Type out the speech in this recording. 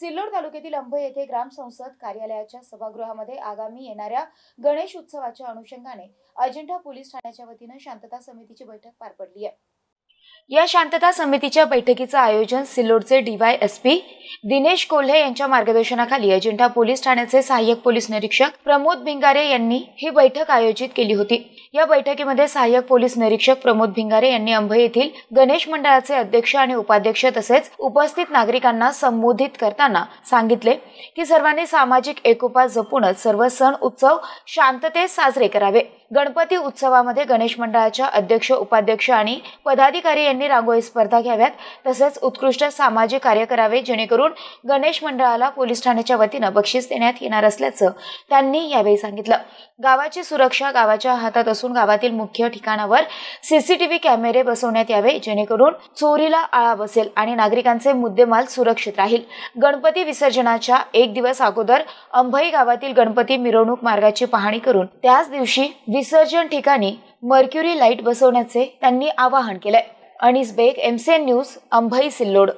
सिल्लोड तालुक्यातील अंबई येथे ग्रामसंसद कार्यालयाच्या सभागृहामध्ये आगामी येणाऱ्या गणेश उत्सवाच्या अनुषंगाने अजिंठा पोलीस ठाण्याच्या वतीनं शांतता समितीची बैठक पार पडली आहे या शांतता समितीच्या बैठकीचं आयोजन सिल्लोडचे पी दिनेश कोल्हे यांच्या मार्गदर्शनाखाली अजिंठा पोलीस ठाण्याचे सहाय्यक पोलीस निरीक्षक प्रमोद भिंगारे यांनी ही बैठक आयोजित केली होती या बैठकीमध्ये सहाय्यक पोलीस निरीक्षक प्रमोद भिंगारे यांनी अंबई येथील गणेश मंडळाचे अध्यक्ष आणि उपाध्यक्ष तसेच उपस्थित नागरिकांना संबोधित करताना सांगितले की सर्वांनी सामाजिक एकोपा जपूनच सर्व सण उत्सव शांततेत साजरे करावे गणपती उत्सवामध्ये गणेश मंडळाच्या अध्यक्ष उपाध्यक्ष आणि पदाधिकारी यांनी रांगोळी स्पर्धा घ्याव्यात तसेच उत्कृष्ट सामाजिक कार्य करावे जेणेकरून करून गणेश मंडळाला पोलीस ठाण्याच्या वतीनं बक्षीस देण्यात येणार असल्याचं त्यांनी यावेळी सांगितलं गावाची सुरक्षा गावाच्या हातात असून गावातील मुख्य ठिकाणावर सीसीटीव्ही कॅमेरे बसवण्यात यावे जेणेकरून चोरीला आळा बसेल आणि नागरिकांचे मुद्देमाल सुरक्षित राहील गणपती विसर्जनाच्या एक दिवस अगोदर अंभई गावातील गणपती मिरवणूक मार्गाची पाहणी करून त्याच दिवशी विसर्जन ठिकाणी मर्क्युरी लाईट बसवण्याचे त्यांनी आवाहन केलंय अनिस बेग एमसीएन न्यूज अंभई सिल्लोड